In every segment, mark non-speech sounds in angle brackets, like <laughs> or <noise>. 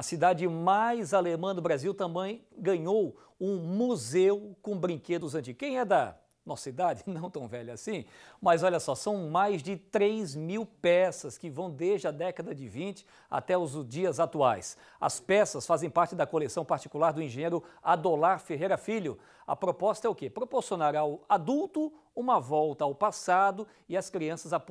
A cidade mais alemã do Brasil também ganhou um museu com brinquedos antigos. Quem é da nossa idade, <laughs> não tão velha assim, mas olha só, são mais de 3 mil peças que vão desde a década de 20 até os dias atuais. As peças fazem parte da coleção particular do engenheiro Adolar Ferreira Filho. A proposta é o quê? Proporcionar ao adulto uma volta ao passado e as crianças a,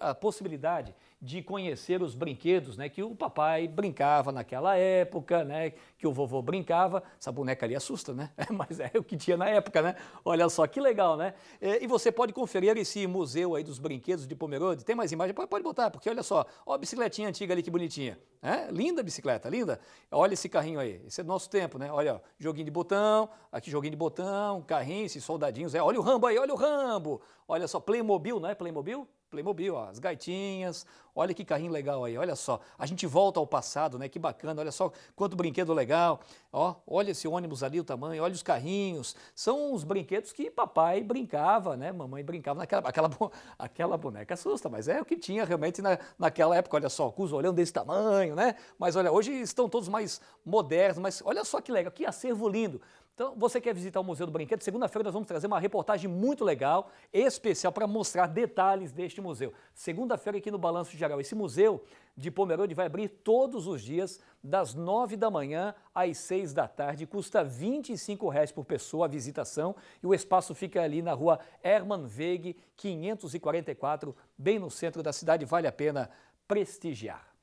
a possibilidade de conhecer os brinquedos né, que o papai brincava naquela época, né, que o vovô brincava. Essa boneca ali assusta, né? <laughs> Mas é o que tinha na época, né? Olha só que legal, né? É, e você pode conferir esse museu aí dos brinquedos de Pomerode. Tem mais imagem? Pode botar, porque olha só. Ó a bicicletinha antiga ali, que bonitinha. É? Linda a bicicleta, linda. Olha esse carrinho aí. Esse é do nosso tempo, né? Olha, ó, joguinho de botão, aqui joguinho de botão, carrinho, esses soldadinhos. É. Olha o Rambo aí, olha o Rambo olha só, Playmobil, não é Playmobil? Playmobil, ó, as gaitinhas, olha que carrinho legal aí, olha só. A gente volta ao passado, né? Que bacana, olha só quanto brinquedo legal. Ó, olha esse ônibus ali, o tamanho, olha os carrinhos. São os brinquedos que papai brincava, né? Mamãe brincava naquela aquela, <laughs> aquela boneca assusta, mas é o que tinha realmente na, naquela época, olha só, com os olhão desse tamanho, né? Mas olha, hoje estão todos mais modernos, mas olha só que legal, que acervo lindo. Então, você quer visitar o Museu do Brinquedo? Segunda-feira nós vamos trazer uma reportagem muito legal, especial, para mostrar detalhes deste museu. Segunda-feira aqui no Balanço Geral. Esse museu de Pomerode vai abrir todos os dias, das 9 da manhã às 6 da tarde. Custa R$ 25,00 por pessoa a visitação e o espaço fica ali na rua Hermann Weg, 544, bem no centro da cidade. Vale a pena prestigiar.